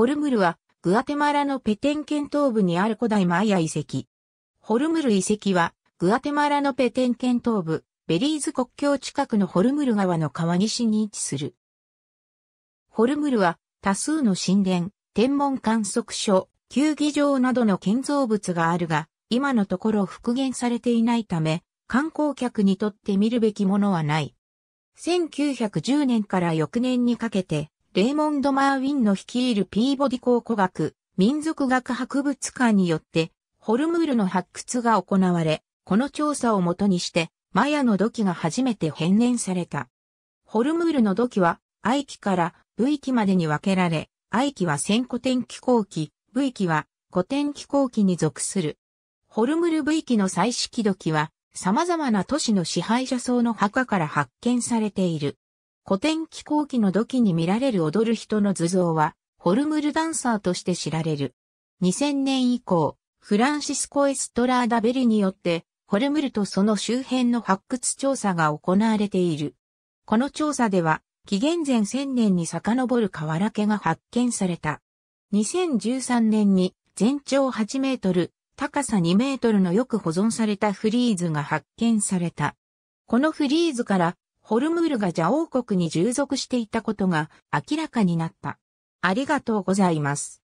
ホルムルは、グアテマラのペテン県東部にある古代マイア遺跡。ホルムル遺跡は、グアテマラのペテン県東部、ベリーズ国境近くのホルムル川の川西に位置する。ホルムルは、多数の神殿、天文観測所、球技場などの建造物があるが、今のところ復元されていないため、観光客にとって見るべきものはない。1910年から翌年にかけて、レーモンド・マーウィンの率いるピーボディ考古学、民族学博物館によって、ホルムールの発掘が行われ、この調査をもとにして、マヤの土器が初めて変年された。ホルムールの土器は、愛期から武域までに分けられ、愛期は先古典気候期、武域は古典気候期に属する。ホルムル武域の彩式土器は、様々な都市の支配者層の墓から発見されている。古典気候期の土器に見られる踊る人の図像は、ホルムルダンサーとして知られる。2000年以降、フランシスコ・エストラーダ・ベリによって、ホルムルとその周辺の発掘調査が行われている。この調査では、紀元前1000年に遡る瓦家が発見された。2013年に全長8メートル、高さ2メートルのよく保存されたフリーズが発見された。このフリーズからホルムールが邪王国に従属していたことが明らかになった。ありがとうございます。